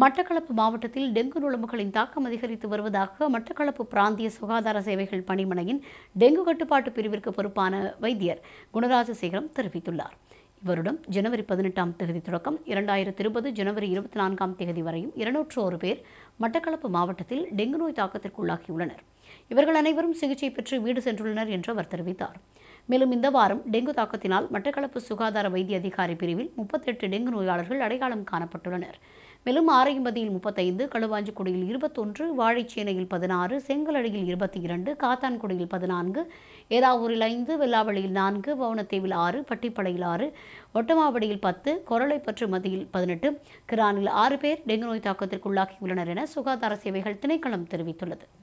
மட்டக்களப்பு மாவட்டத்தில் டெங்கு நுழம்புகளின் தாக்கம் அதிகரித்து வருவதாக மட்டக்களப்பு பிராந்திய சுகாதார சேவைகள் பணிமனையின் டெங்கு கட்டுப்பாட்டு பிரிவிற்கு பொறுப்பான வைத்தியர் குணராஜசேகரம் தெரிவித்துள்ளார் இவருடம் ஜனவரி பதினெட்டாம் தேதி தொடக்கம் இரண்டாயிரத்தி இருபது ஜனவரி இருபத்தி நான்காம் தேதி வரையும் இருநூற்று ஒரு பேர் மட்டக்களப்பு மாவட்டத்தில் டெங்கு நோய் தாக்கத்திற்குள்ளாகியுள்ளனர் இவர்கள் அனைவரும் சிகிச்சை பெற்று வீடு சென்றுள்ளனர் என்று அவர் தெரிவித்தார் மேலும் இந்த வாரம் டெங்கு தாக்கத்தினால் மட்டக்களப்பு சுகாதார வைத்திய அதிகாரி பிரிவில் முப்பத்தெட்டு டெங்கு நோயாளர்கள் அடையாளம் காணப்பட்டுள்ளனர் மேலும் ஆரையம்பதியில் முப்பத்தைந்து களுவாஞ்சிக்குடியில் இருபத்தொன்று வாழைச்சேனையில் பதினாறு செங்கலடியில் இருபத்தி இரண்டு காத்தான்குடியில் பதினான்கு ஏதாவூரில் ஐந்து வெள்ளாவளியில் நான்கு வவுனத்தேவில் ஆறு பட்டிப்படையில் ஆறு ஒட்டமாவடியில் பத்து கொரளைப்பற்று மதியில் பதினெட்டு கிரானில் ஆறு பேர் டெங்கு நோய் தாக்கத்திற்குள்ளாகியுள்ளனர் என சுகாதார சேவைகள் திணைக்களம் தெரிவித்துள்ளது